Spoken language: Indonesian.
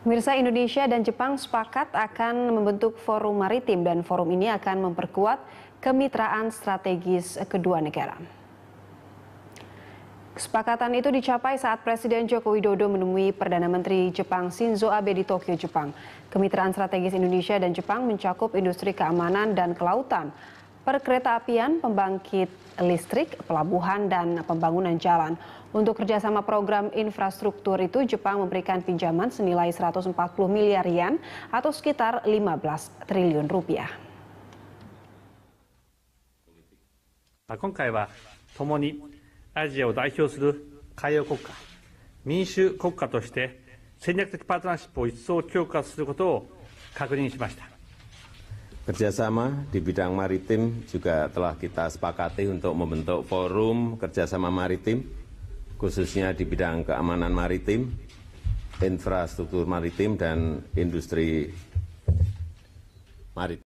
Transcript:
Mirsa Indonesia dan Jepang sepakat akan membentuk forum maritim dan forum ini akan memperkuat kemitraan strategis kedua negara. Kesepakatan itu dicapai saat Presiden Joko Widodo menemui Perdana Menteri Jepang Shinzo Abe di Tokyo, Jepang. Kemitraan strategis Indonesia dan Jepang mencakup industri keamanan dan kelautan, perkeretaapian, pembangkit listrik, pelabuhan, dan pembangunan jalan. Untuk kerjasama program infrastruktur itu, Jepang memberikan pinjaman senilai 140 miliar yen atau sekitar 15 triliun rupiah. 今回は共にアジアを代表する海洋国家、民主国家として戦略的パートナーシップを一層強化することを確認しました。Nah, Kerjasama di bidang maritim juga telah kita sepakati untuk membentuk forum kerjasama maritim, khususnya di bidang keamanan maritim, infrastruktur maritim, dan industri maritim.